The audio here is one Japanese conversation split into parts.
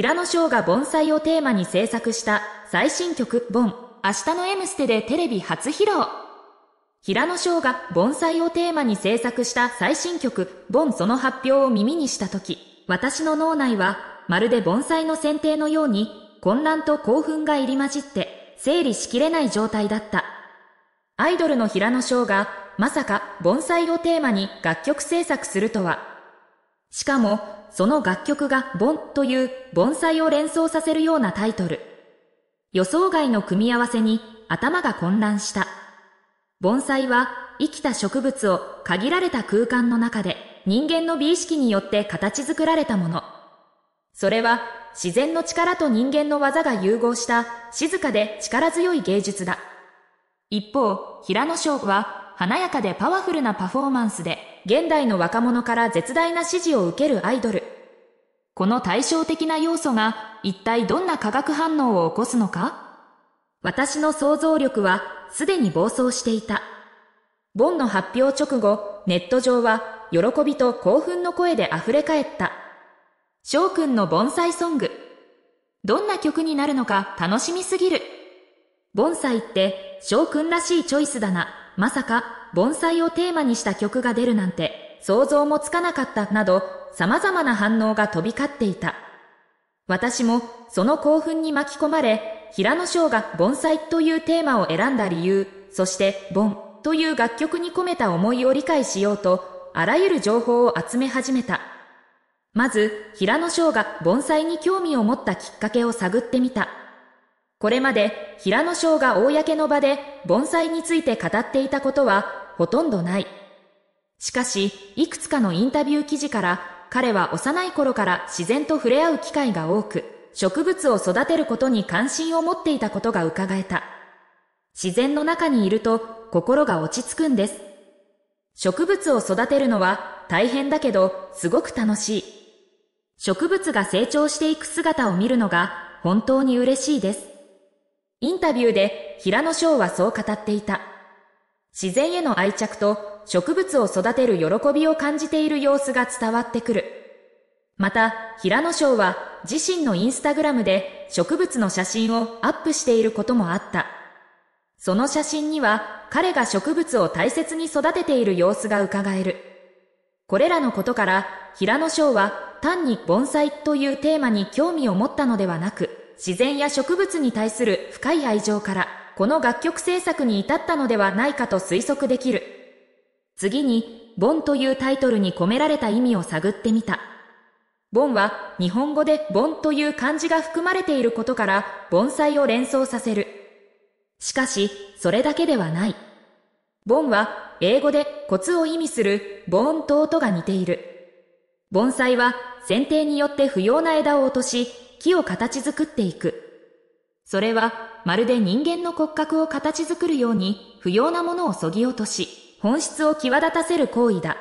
平野翔が盆栽をテーマに制作した最新曲ボン、明日の M ステでテレビ初披露。平野翔が盆栽をテーマに制作した最新曲ボンその発表を耳にした時、私の脳内はまるで盆栽の剪定のように混乱と興奮が入り混じって整理しきれない状態だった。アイドルの平野翔がまさか盆栽をテーマに楽曲制作するとは。しかもその楽曲が盆という盆栽を連想させるようなタイトル。予想外の組み合わせに頭が混乱した。盆栽は生きた植物を限られた空間の中で人間の美意識によって形作られたもの。それは自然の力と人間の技が融合した静かで力強い芸術だ。一方、平野翔は華やかでパワフルなパフォーマンスで、現代の若者から絶大な支持を受けるアイドル。この対照的な要素が一体どんな化学反応を起こすのか私の想像力はすでに暴走していた。ボンの発表直後、ネット上は喜びと興奮の声で溢れ返った。翔くんの盆栽ソング。どんな曲になるのか楽しみすぎる。盆栽って翔くんらしいチョイスだな。まさか、盆栽をテーマにした曲が出るなんて、想像もつかなかったなど、様々な反応が飛び交っていた。私も、その興奮に巻き込まれ、平野翔が盆栽というテーマを選んだ理由、そして、盆という楽曲に込めた思いを理解しようと、あらゆる情報を集め始めた。まず、平野翔が盆栽に興味を持ったきっかけを探ってみた。これまで平野翔が公の場で盆栽について語っていたことはほとんどない。しかし、いくつかのインタビュー記事から彼は幼い頃から自然と触れ合う機会が多く、植物を育てることに関心を持っていたことが伺えた。自然の中にいると心が落ち着くんです。植物を育てるのは大変だけどすごく楽しい。植物が成長していく姿を見るのが本当に嬉しいです。インタビューで平野翔はそう語っていた。自然への愛着と植物を育てる喜びを感じている様子が伝わってくる。また、平野翔は自身のインスタグラムで植物の写真をアップしていることもあった。その写真には彼が植物を大切に育てている様子が伺える。これらのことから、平野翔は単に盆栽というテーマに興味を持ったのではなく、自然や植物に対する深い愛情から、この楽曲制作に至ったのではないかと推測できる。次に、ボンというタイトルに込められた意味を探ってみた。ボンは日本語でボンという漢字が含まれていることから盆栽を連想させる。しかし、それだけではない。ボンは英語でコツを意味するボーンと音が似ている。盆栽は剪定によって不要な枝を落とし、木を形作っていく。それは、まるで人間の骨格を形作るように、不要なものを削ぎ落とし、本質を際立たせる行為だ。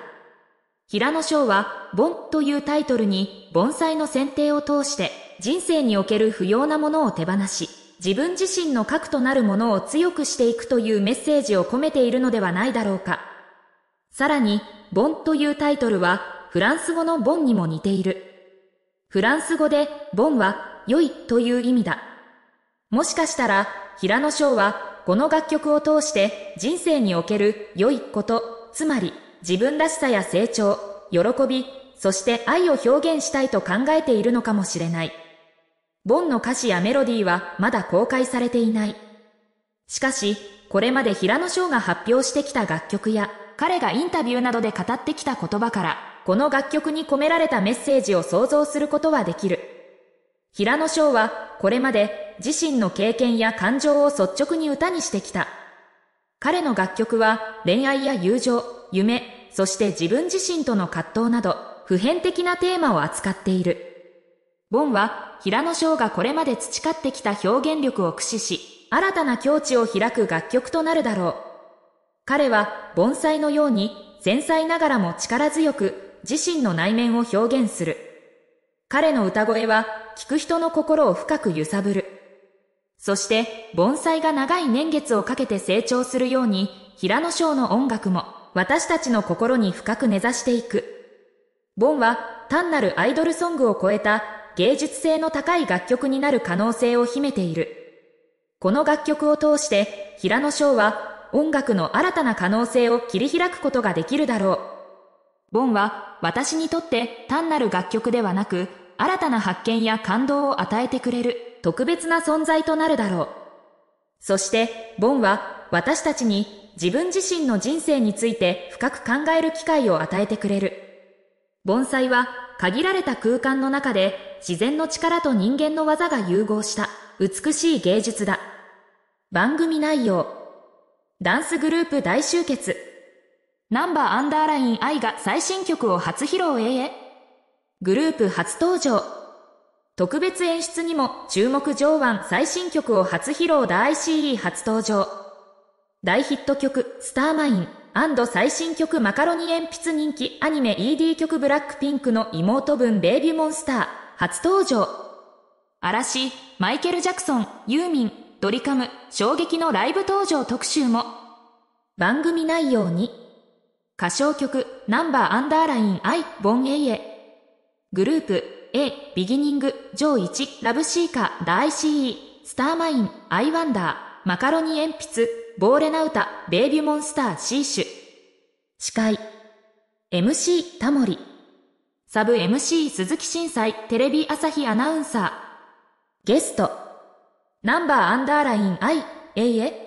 平野翔は、盆というタイトルに、盆栽の剪定を通して、人生における不要なものを手放し、自分自身の核となるものを強くしていくというメッセージを込めているのではないだろうか。さらに、ボンというタイトルは、フランス語のボンにも似ている。フランス語で、ボンは、良いという意味だ。もしかしたら、平野翔は、この楽曲を通して、人生における良いこと、つまり、自分らしさや成長、喜び、そして愛を表現したいと考えているのかもしれない。ボンの歌詞やメロディーはまだ公開されていない。しかし、これまで平野翔が発表してきた楽曲や、彼がインタビューなどで語ってきた言葉から、この楽曲に込められたメッセージを想像することはできる。平野翔はこれまで自身の経験や感情を率直に歌にしてきた。彼の楽曲は恋愛や友情、夢、そして自分自身との葛藤など普遍的なテーマを扱っている。ボンは平野翔がこれまで培ってきた表現力を駆使し、新たな境地を開く楽曲となるだろう。彼は盆栽のように繊細ながらも力強く自身の内面を表現する。彼の歌声は、聞く人の心を深く揺さぶる。そして、盆栽が長い年月をかけて成長するように、平野翔の音楽も、私たちの心に深く根ざしていく。ボンは、単なるアイドルソングを超えた、芸術性の高い楽曲になる可能性を秘めている。この楽曲を通して、平野翔は、音楽の新たな可能性を切り開くことができるだろう。ボンは私にとって単なる楽曲ではなく、新たな発見や感動を与えてくれる特別な存在となるだろう。そして、ボンは私たちに自分自身の人生について深く考える機会を与えてくれる。盆栽は限られた空間の中で自然の力と人間の技が融合した美しい芸術だ。番組内容。ダンスグループ大集結。ナンバーアンダーラインイが最新曲を初披露へグループ初登場。特別演出にも注目上腕最新曲を初披露大 CD 初登場。大ヒット曲スターマイン最新曲マカロニ鉛筆人気アニメ ED 曲ブラックピンクの妹分ベイビーモンスター初登場。嵐、マイケル・ジャクソン、ユーミン、ドリカム、衝撃のライブ登場特集も。番組内容に歌唱曲ナンバーアンダーラインアイ、ボンエイエ。グループ A ビギニング上1ラブシーカーダイシースターマインアイワンダーマカロニ鉛筆ボーレナウタベイビュモンスターシーシュ。司会 MC タモリサブ MC 鈴木震災テレビ朝日アナウンサーゲストナンバーアンダーラインアイエ。イエ。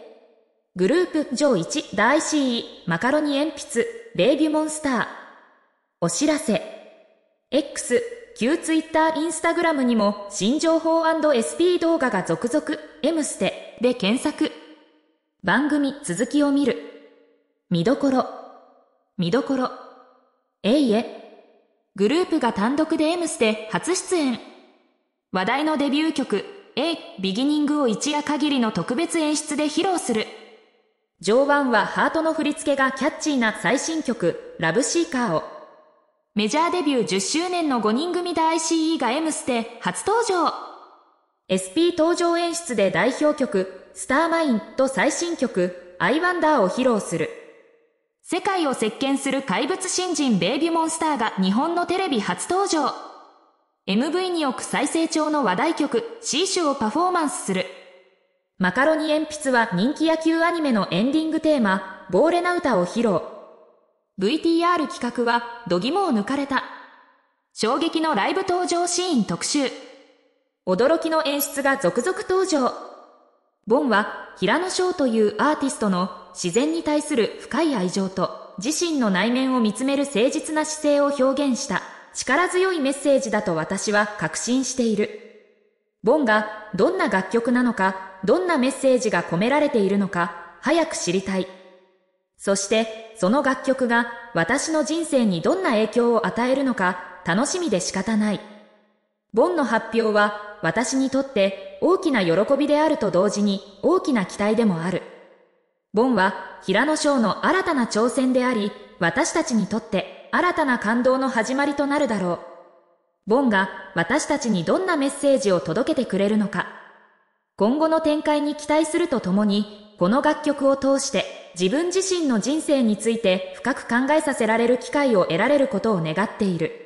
グループ上1大 CE マカロニ鉛筆レイビュモンスターお知らせ X 旧 Twitter、i n s t a g r にも新情報 &SP 動画が続々 M ステで検索番組続きを見る見どころ見どころえいえグループが単独で M ステ初出演話題のデビュー曲 A ビギニングを一夜限りの特別演出で披露する上腕はハートの振り付けがキャッチーな最新曲、ラブシーカーを、メジャーデビュー10周年の5人組で ICE が M ステ初登場。SP 登場演出で代表曲、スターマインと最新曲、アイワンダーを披露する。世界を席巻する怪物新人ベイビーモンスターが日本のテレビ初登場。MV にく再生長の話題曲、シーシュをパフォーマンスする。マカロニ鉛筆は人気野球アニメのエンディングテーマ、ボーレナウタを披露。VTR 企画は、度肝を抜かれた。衝撃のライブ登場シーン特集。驚きの演出が続々登場。ボンは、平野翔というアーティストの自然に対する深い愛情と、自身の内面を見つめる誠実な姿勢を表現した、力強いメッセージだと私は確信している。ボンがどんな楽曲なのかどんなメッセージが込められているのか早く知りたい。そしてその楽曲が私の人生にどんな影響を与えるのか楽しみで仕方ない。ボンの発表は私にとって大きな喜びであると同時に大きな期待でもある。ボンは平野翔の新たな挑戦であり、私たちにとって新たな感動の始まりとなるだろう。ボンが私たちにどんなメッセージを届けてくれるのか。今後の展開に期待するとともに、この楽曲を通して自分自身の人生について深く考えさせられる機会を得られることを願っている。